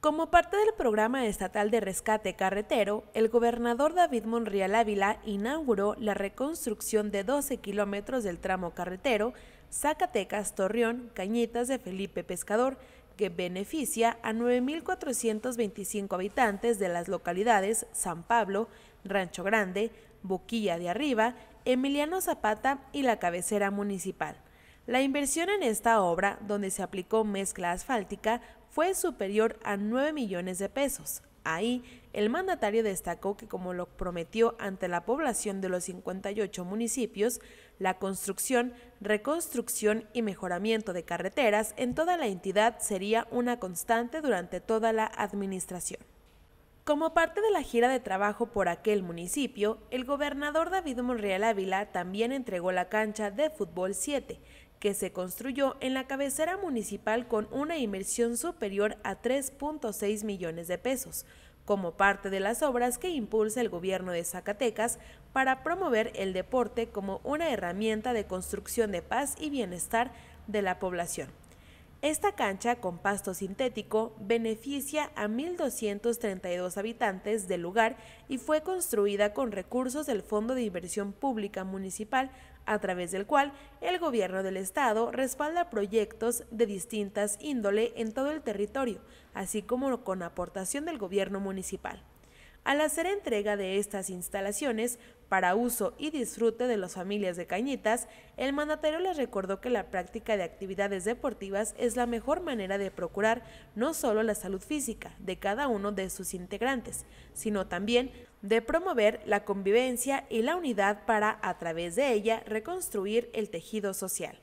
Como parte del programa estatal de rescate carretero, el gobernador David Monreal Ávila inauguró la reconstrucción de 12 kilómetros del tramo carretero Zacatecas-Torreón, Cañitas de Felipe Pescador, que beneficia a 9.425 habitantes de las localidades San Pablo, Rancho Grande, Boquilla de Arriba, Emiliano Zapata y la cabecera municipal. La inversión en esta obra, donde se aplicó mezcla asfáltica, fue superior a 9 millones de pesos. Ahí, el mandatario destacó que como lo prometió ante la población de los 58 municipios, la construcción, reconstrucción y mejoramiento de carreteras en toda la entidad sería una constante durante toda la administración. Como parte de la gira de trabajo por aquel municipio, el gobernador David Monreal Ávila también entregó la cancha de fútbol 7, que se construyó en la cabecera municipal con una inversión superior a 3.6 millones de pesos, como parte de las obras que impulsa el gobierno de Zacatecas para promover el deporte como una herramienta de construcción de paz y bienestar de la población. Esta cancha con pasto sintético beneficia a 1.232 habitantes del lugar y fue construida con recursos del Fondo de Inversión Pública Municipal, a través del cual el gobierno del estado respalda proyectos de distintas índole en todo el territorio, así como con aportación del gobierno municipal. Al hacer entrega de estas instalaciones para uso y disfrute de las familias de Cañitas, el mandatario les recordó que la práctica de actividades deportivas es la mejor manera de procurar no solo la salud física de cada uno de sus integrantes, sino también de promover la convivencia y la unidad para, a través de ella, reconstruir el tejido social.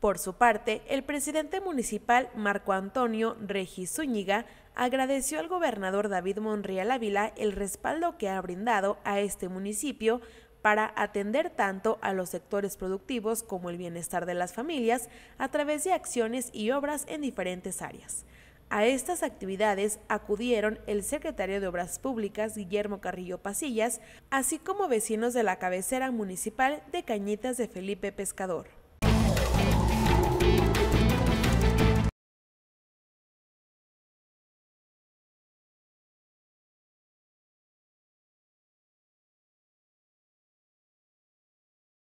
Por su parte, el presidente municipal Marco Antonio Regis Zúñiga agradeció al gobernador David Monreal Ávila el respaldo que ha brindado a este municipio para atender tanto a los sectores productivos como el bienestar de las familias a través de acciones y obras en diferentes áreas. A estas actividades acudieron el secretario de Obras Públicas, Guillermo Carrillo Pasillas, así como vecinos de la cabecera municipal de Cañitas de Felipe Pescador.